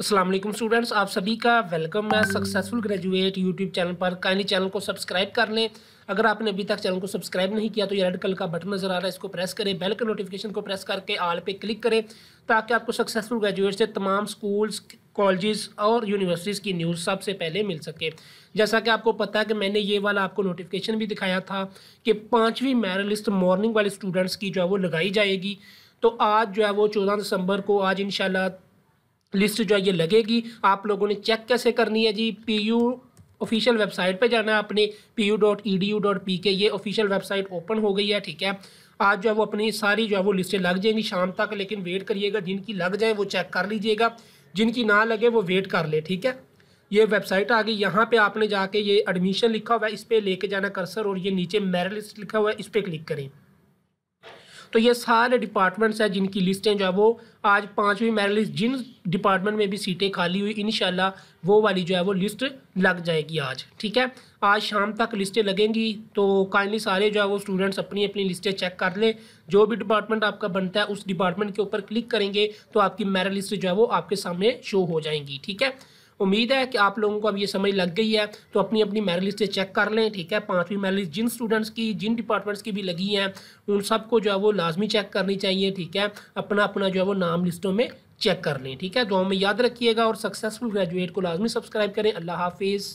Aslam students आप सभी का वेलकम है सक्सेसफुल ग्रेजुएट यूट्यूब चैनल पर काइंडली चैनल को सब्सक्राइब कर लें अगर आपने अभी तक चैनल को सब्सक्राइब नहीं किया तो ये रेड कलर का बटन नज़र आ रहा है इसको प्रेस करें बेल के नोटिफिकेशन को प्रेस करके आल पे क्लिक करें ताकि आपको सक्सेसफुल ग्रेजुएट से तमाम स्कूल्स कॉलेजेस और यूनिवर्सिटीज़ की न्यूज़ सबसे पहले मिल सके जैसा कि आपको पता है कि मैंने ये वाला आपको नोटिफिकेशन भी दिखाया था कि पाँचवीं मैर लिस्ट मॉर्निंग वाले स्टूडेंट्स की जो है वो लगाई जाएगी तो आज जो है वो चौदह दिसंबर को आज इन लिस्ट जो है ये लगेगी आप लोगों ने चेक कैसे करनी है जी पी यू ऑफिशियल वेबसाइट पे जाना है अपने P U dot E D U dot P K ये ऑफिशियल वेबसाइट ओपन हो गई है ठीक है आज जो है वो अपनी सारी जो है वो लिस्टें लग जाएंगी शाम तक लेकिन वेट करिएगा जिनकी लग जाए वो चेक कर लीजिएगा जिनकी ना लगे वो वेट कर ले ठीक है ये वेबसाइट आ गई यहाँ पे आपने जाके ये एडमिशन लिखा हुआ है इस पर लेके जाना कर्सर और ये नीचे मेरिट लिस्ट लिखा हुआ है इस पर क्लिक करें तो ये सारे डिपार्टमेंट्स हैं जिनकी लिस्टें जो है वो आज पाँचवीं मेरिट लिस्ट जिन डिपार्टमेंट में भी सीटें खाली हुई इन वो वाली जो है वो लिस्ट लग जाएगी आज ठीक है आज शाम तक लिस्टें लगेंगी तो काइंडली सारे जो है वो स्टूडेंट्स अपनी अपनी लिस्टें चेक कर लें जो भी डिपार्टमेंट आपका बनता है उस डिपार्टमेंट के ऊपर क्लिक करेंगे तो आपकी मेरिट लिस्ट जो है वो आपके सामने शो हो जाएंगी ठीक है उम्मीद है कि आप लोगों को अब ये समझ लग गई है तो अपनी अपनी मेरिट लिस्ट चेक कर लें ठीक है पाँचवीं मेरिट लिस्ट जिन स्टूडेंट्स की जिन डिपार्टमेंट्स की भी लगी हैं उन सबको जो है वो लाजमी चेक करनी चाहिए ठीक है अपना अपना जो है वो नाम लिस्टों में चेक कर लें ठीक है दो हमें याद रखिएगा और सक्सेसफुल ग्रेजुएट को लाजमी सब्सक्राइब करें अल्लाह हाफिज़